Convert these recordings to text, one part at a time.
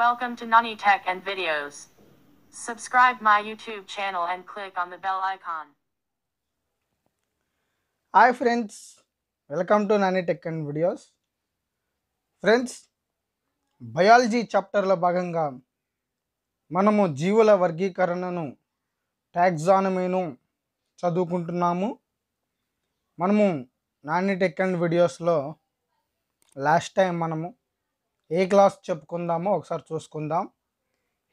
Welcome to Nani Tech and Videos. Subscribe my YouTube channel and click on the bell icon. Hi friends welcome to Nani tech and videos friends biology చాప్టర్లో భాగంగా మనము జీవుల వర్గీకరణను ట్యాక్సానమీను చదువుకుంటున్నాము మనము Nani tech and వీడియోస్లో లాస్ట్ టైం మనము ఏ క్లాస్ చెప్పుకుందామో ఒకసారి చూసుకుందాం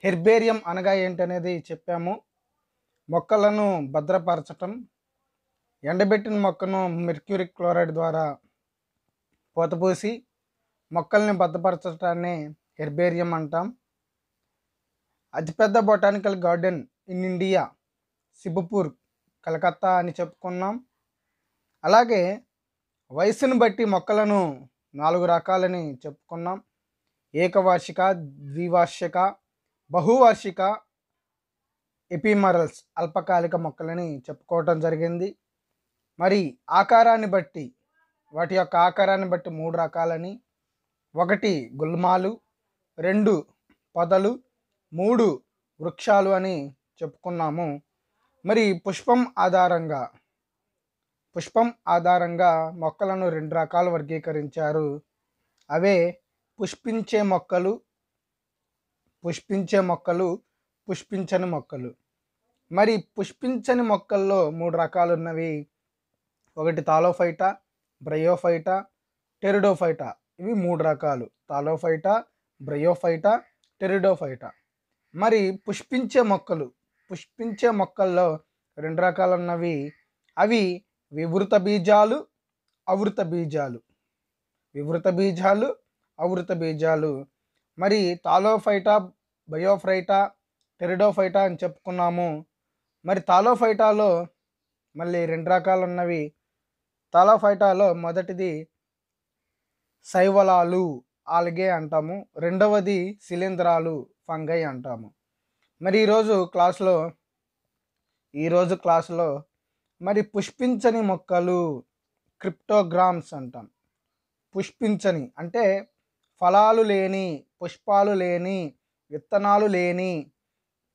హెర్బేరియం అనగా ఏంటనేది చెప్పాము మొక్కలను భద్రపరచటం ఎండబెట్టిన మొక్కను మెర్క్యూరిక్ క్లోరైడ్ ద్వారా పూతపూసి మొక్కల్ని భద్రపరచటాన్ని హెర్బేరియం అంటాం అతిపెద్ద botanical garden in India Sibpur Calcutta అని చెప్పుకున్నాం అలాగే వయసును బట్టి మొక్కలను నాలుగు రకాలని చెప్పుకున్నాం ఏకవార్షిక ద్వివార్షిక బహువార్షిక ఎపిమరల్స్ అల్పకాలిక మొక్కలని చెప్పుకోవటం జరిగింది మరి ఆకారాన్ని బట్టి వాటి యొక్క ఆకారాన్ని బట్టి మూడు రకాలని ఒకటి గుల్మాలు రెండు పొదలు మూడు వృక్షాలు అని చెప్పుకున్నాము మరి పుష్పం ఆధారంగా పుష్పం ఆధారంగా మొక్కలను రెండు రకాలు వర్గీకరించారు అవే పుష్పించే మొక్కలు పుష్పించే మొక్కలు పుష్పించని మొక్కలు మరి పుష్పించని మొక్కల్లో మూడు రకాలు ఉన్నవి ఒకటి తాలోఫైటా బ్రయోఫైటా టెరిడోఫైటా ఇవి మూడు రకాలు తాలోఫైటా బ్రయోఫైటా టెరిడోఫైటా మరి పుష్పించే మొక్కలు పుష్పించే మొక్కల్లో రెండు రకాలు ఉన్నవి అవి వివృత బీజాలు అవృత బీజాలు వివృత బీజాలు ఆవృత బీజాలు మరి తాలోఫైటా బయోఫ్రైటా టెరిడోఫైటా అని చెప్పుకున్నాము మరి తాలోఫైటాలో మళ్ళీ రెండు రకాలు ఉన్నవి తాలోఫైటాలో మొదటిది శైవలాలు ఆల్గే అంటాము రెండవది శిలీంధ్రాలు ఫంగై అంటాము మరి ఈరోజు క్లాసులో ఈరోజు క్లాస్లో మరి పుష్పించని మొక్కలు క్రిప్టోగ్రామ్స్ అంటాం పుష్పించని అంటే ఫలాలు లేని పుష్పాలు లేని విత్తనాలు లేని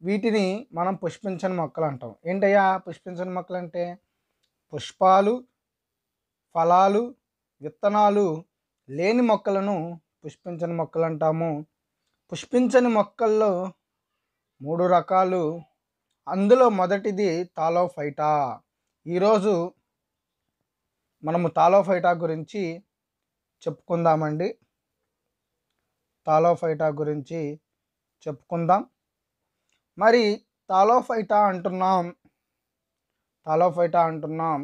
వీటిని మనం పుష్పించని మొక్కలు అంటాం ఏంటయ్యా పుష్పించని మొక్కలు అంటే పుష్పాలు ఫలాలు విత్తనాలు లేని మొక్కలను పుష్పించని మొక్కలు అంటాము పుష్పించని మొక్కల్లో మూడు రకాలు అందులో మొదటిది తాలోఫైటా ఈరోజు మనము తాలోఫైటా గురించి చెప్పుకుందామండి తాలోఫైటా గురించి చెప్పుకుందాం మరి తాలోఫైటా అంటున్నాం తాలోఫైటా అంటున్నాం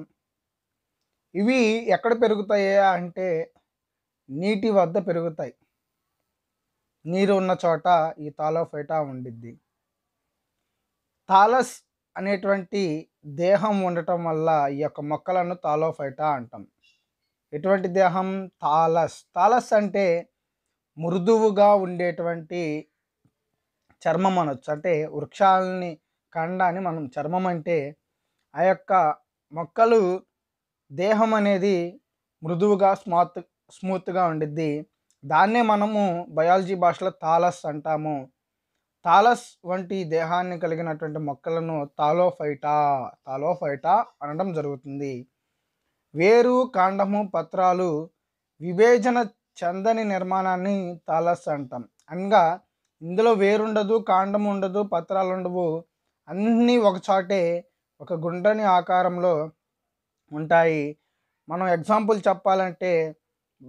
ఇవి ఎక్కడ పెరుగుతాయా అంటే నీటి వద్ద పెరుగుతాయి నీరు ఉన్న చోట ఈ తాలోఫైటా ఉండిద్ది తాలస్ అనేటువంటి దేహం ఉండటం వల్ల ఈ యొక్క మొక్కలను తాలోఫైటా అంటాం ఎటువంటి దేహం తాలస్ తాలస్ అంటే మృదువుగా ఉండేటువంటి చర్మం అనొచ్చు అంటే వృక్షాలని కాండాన్ని మనం చర్మం అంటే ఆ యొక్క మొక్కలు దేహం అనేది మృదువుగా స్మాత్ స్మూత్గా ఉండిద్ది దాన్నే మనము బయాలజీ భాషలో తాలస్ అంటాము తాలస్ వంటి దేహాన్ని కలిగినటువంటి మొక్కలను తాలోఫైటా తాలోఫైటా అనడం జరుగుతుంది వేరు కాండము పత్రాలు విభేచన చందని నిర్మాణాన్ని తాలస్ అంటాం అనగా ఇందులో వేరుండదు కాండం ఉండదు పత్రాలు ఉండవు అన్నీ ఒక చాటే ఒక గుండ్రని ఆకారంలో ఉంటాయి మనం ఎగ్జాంపుల్ చెప్పాలంటే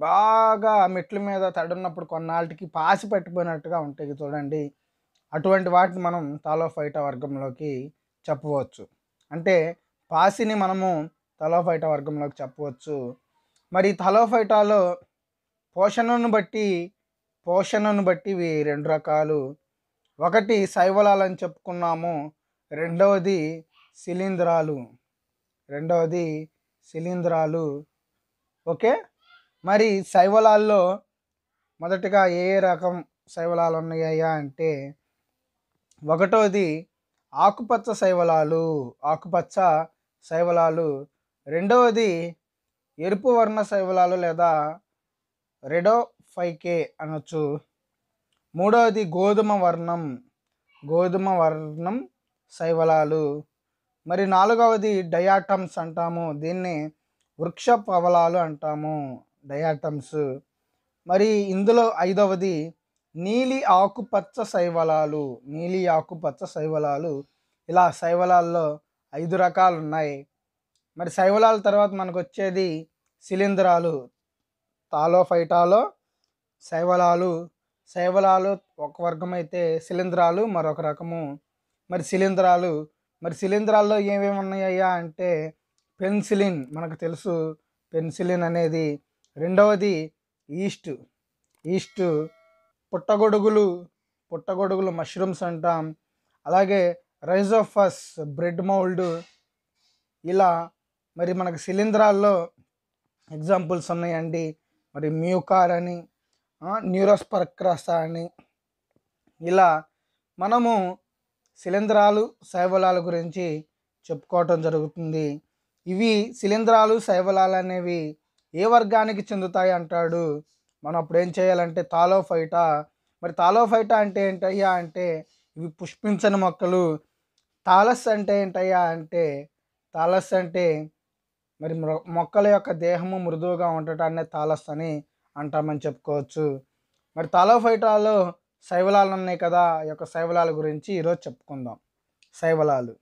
బాగా మెట్ల మీద తడున్నప్పుడు కొన్నాళ్ళకి పాసి పెట్టిపోయినట్టుగా ఉంటాయి చూడండి అటువంటి వాటిని మనం తలోఫైట వర్గంలోకి చెప్పవచ్చు అంటే పాసిని మనము తలోఫైట వర్గంలోకి చెప్పవచ్చు మరి తలోఫైటాలో పోషణను బట్టి పోషణను బట్టి ఇవి రెండు రకాలు ఒకటి శైవలాలు అని చెప్పుకున్నాము రెండవది శిలీంధ్రాలు రెండవది శిలీంధ్రాలు ఓకే మరి శైవలాల్లో మొదటిగా ఏ రకం శైవలాలు ఉన్నాయా అంటే ఒకటోది ఆకుపచ్చ శైవలాలు ఆకుపచ్చ శైవలాలు రెండవది ఎరుపు వర్ణ శైవలాలు లేదా రెడో ఫైకే అనొచ్చు మూడవది గోధుమ వర్ణం గోధుమ వర్ణం శైవలాలు మరి నాలుగవది డయాటమ్స్ అంటాము దీన్ని వృక్ష పవలాలు అంటాము డయాటమ్స్ మరి ఇందులో ఐదవది నీలి ఆకుపచ్చ శైవలాలు నీలి ఆకుపచ్చ శైవలాలు ఇలా శైవలాల్లో ఐదు రకాలు ఉన్నాయి మరి శైవలాల తర్వాత మనకు వచ్చేది శిలీంధ్రాలు తాలోఫైటాలో శైవలాలు శైవలాలు ఒక వర్గం అయితే శిలీంధ్రాలు మరొక రకము మరి శిలీంధ్రాలు మరి శిలీంధ్రాల్లో ఏమేమి ఉన్నాయ్యా అంటే పెన్సిలిన్ మనకు తెలుసు పెన్సిలిన్ అనేది రెండవది ఈస్ట్ ఈస్ట్ పుట్టగొడుగులు పుట్టగొడుగులు మష్రూమ్స్ అంటాం అలాగే రైజోఫస్ బ్రెడ్ మౌల్డ్ ఇలా మరి మనకు శిలీంధ్రాల్లో ఎగ్జాంపుల్స్ ఉన్నాయండి మరి మ్యూకార్ అని న్యూరోస్పర్క్రస్ అని ఇలా మనము శిలీంధ్రాలు శైవలాల గురించి చెప్పుకోవటం జరుగుతుంది ఇవి శిలీంధ్రాలు శైవలాలు అనేవి ఏ వర్గానికి చెందుతాయి అంటాడు మనం అప్పుడు ఏం చేయాలంటే తాలోఫైటా మరి తాలోఫైటా అంటే ఏంటయ్యా అంటే ఇవి పుష్పించని మొక్కలు తాలస్ అంటే ఏంటయ్యా అంటే తాలస్ అంటే మరి మొక్కల యొక్క దేహము మృదువుగా ఉండటాన్ని తాలస్ అని అంటామని చెప్పుకోవచ్చు మరి తాలోఫైటాలో శైవలాలు ఉన్నాయి కదా ఈ యొక్క శైవలాల గురించి ఈరోజు చెప్పుకుందాం శైవలాలు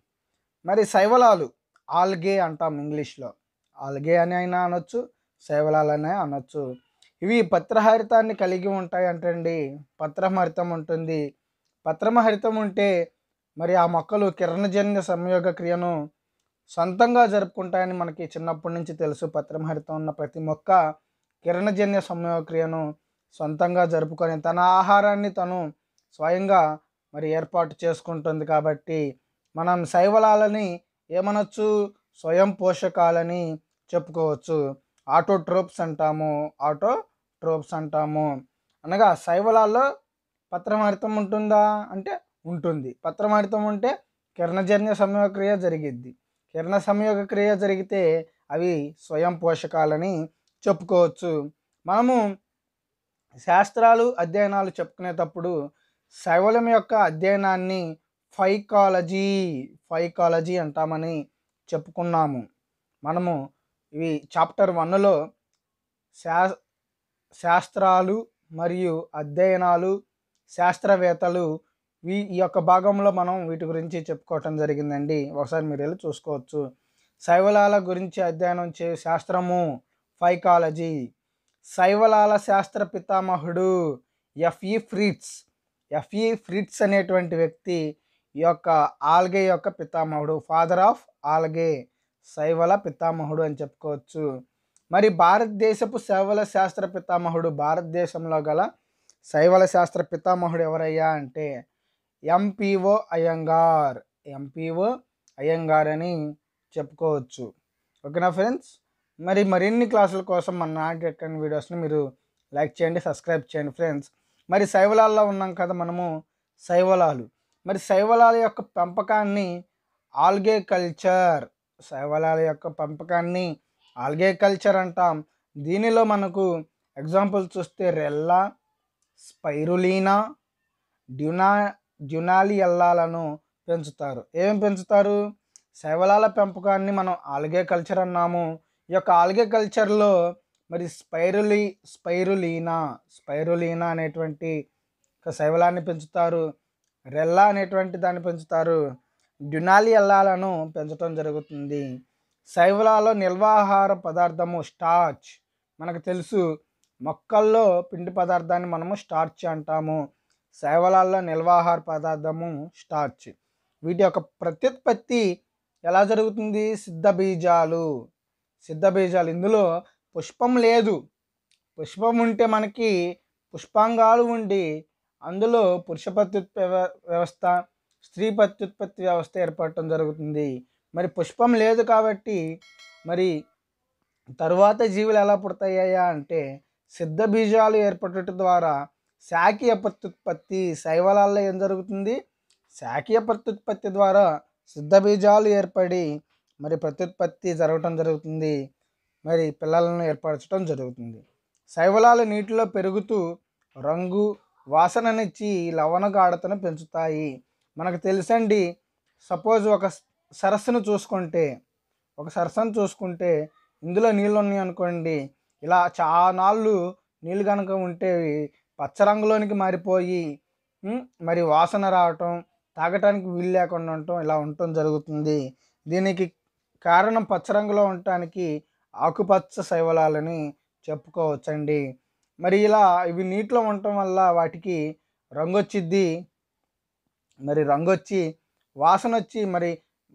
మరి శైవలాలు ఆల్గే అంటాం ఇంగ్లీష్లో ఆల్గే అని అయినా అనొచ్చు శైవలాలు అనే అనొచ్చు ఇవి పత్రహరితాన్ని కలిగి ఉంటాయి అంటండి పత్రహరితం ఉంటుంది పత్రమహరితం ఉంటే మరి ఆ మొక్కలు కిరణజన్య సంయోగ క్రియను సొంతంగా జరుపుకుంటాయని మనకి చిన్నప్పటి నుంచి తెలుసు పత్రం హరితం ఉన్న ప్రతి మొక్క కిరణజన్య సమయక్రియను సొంతంగా జరుపుకొని తన ఆహారాన్ని తను స్వయంగా మరి ఏర్పాటు చేసుకుంటుంది కాబట్టి మనం శైవలాలని ఏమనొచ్చు స్వయం పోషకాలని చెప్పుకోవచ్చు ఆటోట్రోప్స్ అంటాము ఆటో ట్రోప్స్ అంటాము అనగా శైవలాల్లో పత్రమారితం ఉంటుందా అంటే ఉంటుంది పత్రమారితం ఉంటే కిరణజన్య సమయక్రియ జరిగిద్ది కిరణ సంయోగ క్రియ జరిగితే అవి స్వయం పోషకాలని చెప్పుకోవచ్చు మనము శాస్త్రాలు అధ్యయనాలు చెప్పుకునేటప్పుడు శైవలం యొక్క అధ్యయనాన్ని ఫైకాలజీ ఫైకాలజీ అంటామని చెప్పుకున్నాము మనము ఇవి చాప్టర్ వన్లో శా శాస్త్రాలు మరియు అధ్యయనాలు శాస్త్రవేత్తలు ఈ యొక్క భాగంలో మనం వీటి గురించి చెప్పుకోవటం జరిగిందండి ఒకసారి మీరు వెళ్ళి చూసుకోవచ్చు శైవలాల గురించి అధ్యయనం చే శాస్త్రము ఫైకాలజీ శైవలాల శాస్త్ర పితామహుడు ఎఫ్ఈ ఫ్రిట్స్ ఎఫ్ఈ ఫ్రిట్స్ అనేటువంటి వ్యక్తి ఈ యొక్క ఆల్గే యొక్క పితామహుడు ఫాదర్ ఆఫ్ ఆల్గే శైవల పితామహుడు అని చెప్పుకోవచ్చు మరి భారతదేశపు శైవల శాస్త్ర పితామహుడు భారతదేశంలో గల శైవల శాస్త్ర పితామహుడు ఎవరయ్యా అంటే ఎంపీఓ అయ్యంగార్ ఎంపీఓ అయ్యంగార్ అని చెప్పుకోవచ్చు ఓకేనా ఫ్రెండ్స్ మరి మరిన్ని క్లాసుల కోసం మన నాటి ఎక్కడ వీడియోస్ని మీరు లైక్ చేయండి సబ్స్క్రైబ్ చేయండి ఫ్రెండ్స్ మరి శైవలాల్లో ఉన్నాం కదా మనము శైవలాలు మరి శైవలాల యొక్క పెంపకాన్ని ఆల్గే కల్చర్ శైవలాల యొక్క పెంపకాన్ని ఆల్గే కల్చర్ అంటాం దీనిలో మనకు ఎగ్జాంపుల్ చూస్తే రెల్లా స్పైరులీనా డ్యునా ఎల్లాలను పెంచుతారు ఏం పెంచుతారు శైవలాల పెంపకాన్ని మనం ఆల్గే కల్చర్ అన్నాము ఈ యొక్క ఆల్గే కల్చర్లో మరి స్పైరులి స్పైరులీనా స్పైరులీనా అనేటువంటి శైవలాన్ని పెంచుతారు రెల్లా అనేటువంటి దాన్ని పెంచుతారు డ్యునాలి ఎల్లాలను పెంచడం జరుగుతుంది శైవలాలో నిల్వాహార పదార్థము స్టార్చ్ మనకు తెలుసు మొక్కల్లో పిండి పదార్థాన్ని మనము స్టార్చ్ అంటాము శైవలాల్లో నిల్వాహార పదార్థము స్టార్చ్ వీటి యొక్క ప్రత్యుత్పత్తి ఎలా జరుగుతుంది సిద్ధ బీజాలు సిద్ధ బీజాలు ఇందులో పుష్పం లేదు పుష్పం ఉంటే మనకి పుష్పాంగాలు ఉండి అందులో పురుష ప్రత్యుత్ప వ్యవస్థ స్త్రీ ప్రత్యుత్పత్తి వ్యవస్థ ఏర్పడటం జరుగుతుంది మరి పుష్పం లేదు కాబట్టి మరి తరువాత జీవులు ఎలా పుడతాయ్యా అంటే సిద్ధ బీజాలు ఏర్పడటం ద్వారా శాకీయ ప్రత్యుత్పత్తి శైవలాల్లో ఏం జరుగుతుంది శాకీయ ప్రత్యుత్పత్తి ద్వారా సిద్ధ బీజాలు ఏర్పడి మరి ప్రత్యుత్పత్తి జరగటం జరుగుతుంది మరి పిల్లలను ఏర్పరచడం జరుగుతుంది శైవలాలు నీటిలో పెరుగుతూ రంగు వాసననిచ్చి లవణ గాఢతను పెంచుతాయి మనకు తెలుసండి సపోజ్ ఒక సరస్సును చూసుకుంటే ఒక సరస్సును చూసుకుంటే ఇందులో నీళ్ళు ఉన్నాయి అనుకోండి ఇలా చాలా నాళ్ళు నీళ్ళు కనుక ఉంటే పచ్చరంగులోనికి మారిపోయి మరి వాసన రావటం తాగటానికి వీలు లేకుండా ఉండటం ఇలా ఉండటం జరుగుతుంది దీనికి కారణం పచ్చరంగులో ఉండటానికి ఆకుపచ్చ శైవలాలని చెప్పుకోవచ్చండి మరి ఇలా ఇవి నీటిలో ఉండటం వల్ల వాటికి రంగు వచ్చిద్ది మరి రంగు వచ్చి వాసన వచ్చి మరి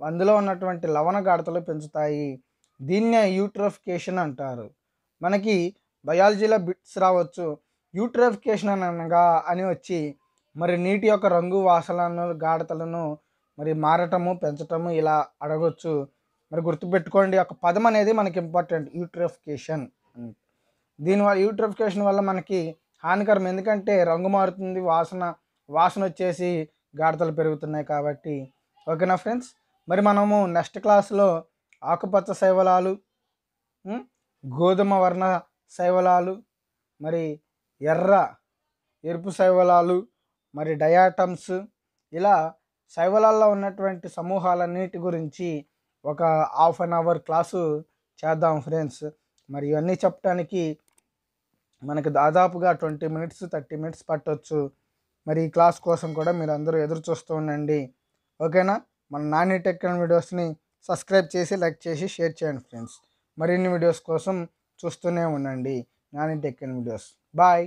అందులో ఉన్నటువంటి లవణ గాడతలు పెంచుతాయి దీన్నే యూట్రోఫికేషన్ అంటారు మనకి బయాలజీలో బిట్స్ రావచ్చు యూట్రఫికేషన్ అనగా అని వచ్చి మరి నీటి యొక్క రంగు వాసనలను గాఢతలను మరి మారటము పెంచటము ఇలా అడగొచ్చు మరి గుర్తుపెట్టుకోండి ఒక పదం అనేది మనకి ఇంపార్టెంట్ యూట్రఫికేషన్ వల్ల యూట్రఫికేషన్ వల్ల మనకి హానికరం ఎందుకంటే రంగు మారుతుంది వాసన వాసన వచ్చేసి గాఢతలు పెరుగుతున్నాయి కాబట్టి ఓకేనా ఫ్రెండ్స్ మరి మనము నెక్స్ట్ క్లాస్లో ఆకుపచ్చ శైవలాలు గోధుమ వర్ణ శైవలాలు మరి ఎర్ర ఎరుపు శైవలాలు మరి డయాటమ్స్ ఇలా శైవలాల్లో ఉన్నటువంటి సమూహాలన్నిటి గురించి ఒక హాఫ్ అన్ అవర్ క్లాసు చేద్దాం ఫ్రెండ్స్ మరి ఇవన్నీ చెప్పడానికి మనకు దాదాపుగా ట్వంటీ మినిట్స్ థర్టీ మినిట్స్ పట్టవచ్చు మరి ఈ క్లాస్ కోసం కూడా మీరు అందరూ ఎదురు చూస్తూ ఉండండి ఓకేనా మన నాని టెక్ వీడియోస్ని సబ్స్క్రైబ్ చేసి లైక్ చేసి షేర్ చేయండి ఫ్రెండ్స్ మరిన్ని వీడియోస్ కోసం చూస్తూనే ఉండండి ഞാൻ ടെക് വീഡിയോസ് ബൈ